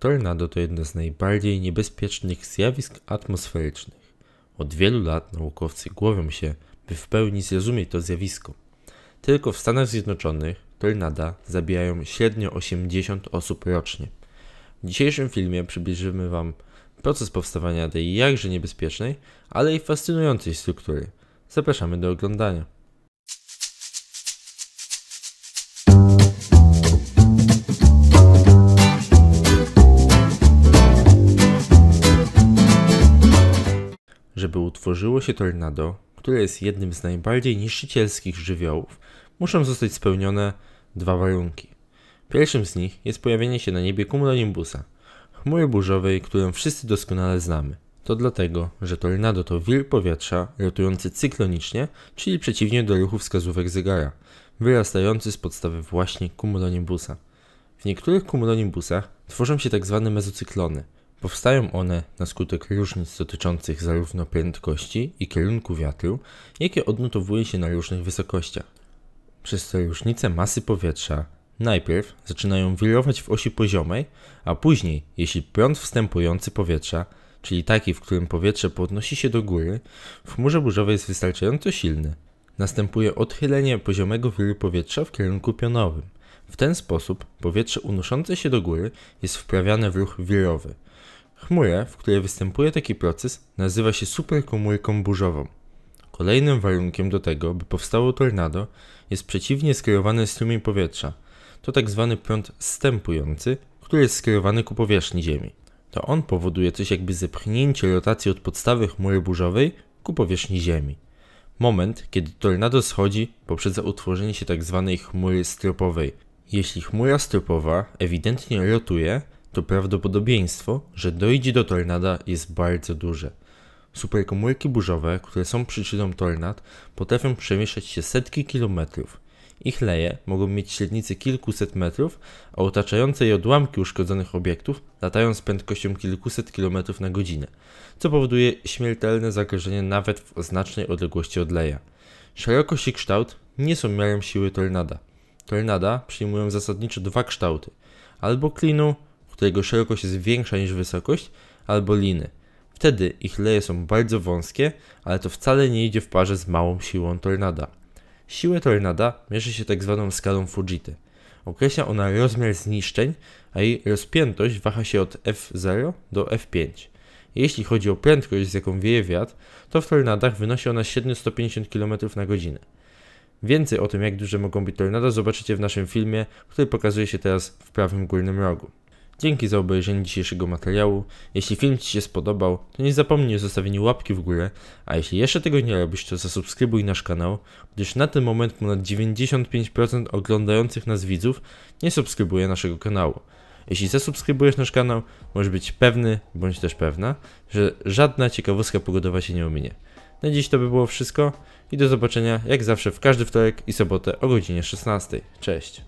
Tornado to jedno z najbardziej niebezpiecznych zjawisk atmosferycznych. Od wielu lat naukowcy głowią się, by w pełni zrozumieć to zjawisko. Tylko w Stanach Zjednoczonych tornada zabijają średnio 80 osób rocznie. W dzisiejszym filmie przybliżymy Wam proces powstawania tej jakże niebezpiecznej, ale i fascynującej struktury. Zapraszamy do oglądania. żeby utworzyło się tornado, które jest jednym z najbardziej niszczycielskich żywiołów, muszą zostać spełnione dwa warunki. Pierwszym z nich jest pojawienie się na niebie cumulonimbusa, chmury burzowej, którą wszyscy doskonale znamy. To dlatego, że tornado to wir powietrza rotujący cyklonicznie, czyli przeciwnie do ruchu wskazówek zegara, wyrastający z podstawy właśnie cumulonimbusa. W niektórych cumulonimbusach tworzą się tzw. Tak mezocyklony – Powstają one na skutek różnic dotyczących zarówno prędkości i kierunku wiatru, jakie odnotowuje się na różnych wysokościach. Przez te różnice masy powietrza najpierw zaczynają wirować w osi poziomej, a później, jeśli prąd wstępujący powietrza, czyli taki, w którym powietrze podnosi się do góry, w chmurze burzowej jest wystarczająco silny, następuje odchylenie poziomego wiru powietrza w kierunku pionowym. W ten sposób powietrze unoszące się do góry jest wprawiane w ruch wirowy. Chmurę, w której występuje taki proces, nazywa się superkomórką burzową. Kolejnym warunkiem do tego, by powstało tornado, jest przeciwnie skierowany strumień powietrza. To tak zwany prąd stępujący, który jest skierowany ku powierzchni Ziemi. To on powoduje coś jakby zepchnięcie rotacji od podstawy chmury burzowej ku powierzchni Ziemi. Moment, kiedy tornado schodzi, poprzedza utworzenie się tzw. Tak chmury stropowej. Jeśli chmura stropowa ewidentnie rotuje, to prawdopodobieństwo, że dojdzie do tornada jest bardzo duże. Superkomórki burzowe, które są przyczyną tornad, potrafią przemieszczać się setki kilometrów – ich leje mogą mieć średnicy kilkuset metrów, a otaczające je odłamki uszkodzonych obiektów latają z prędkością kilkuset kilometrów na godzinę, co powoduje śmiertelne zagrożenie nawet w znacznej odległości od leja. Szerokość i kształt nie są miarem siły tornada. Tornada przyjmują zasadniczo dwa kształty. Albo klinu, którego szerokość jest większa niż wysokość, albo liny. Wtedy ich leje są bardzo wąskie, ale to wcale nie idzie w parze z małą siłą tornada. Siłę tornada mierzy się tak zwaną skalą Fujity. Określa ona rozmiar zniszczeń, a jej rozpiętość waha się od F0 do F5. Jeśli chodzi o prędkość, z jaką wieje wiatr, to w tornadach wynosi ona 750 km na godzinę. Więcej o tym, jak duże mogą być tornada, zobaczycie w naszym filmie, który pokazuje się teraz w prawym górnym rogu. Dzięki za obejrzenie dzisiejszego materiału. Jeśli film Ci się spodobał, to nie zapomnij o zostawieniu łapki w górę, a jeśli jeszcze tego nie robisz, to zasubskrybuj nasz kanał, gdyż na ten moment ponad 95% oglądających nas widzów nie subskrybuje naszego kanału. Jeśli zasubskrybujesz nasz kanał, możesz być pewny, bądź też pewna, że żadna ciekawostka pogodowa się nie ominie. Na dziś to by było wszystko i do zobaczenia jak zawsze w każdy wtorek i sobotę o godzinie 16. Cześć!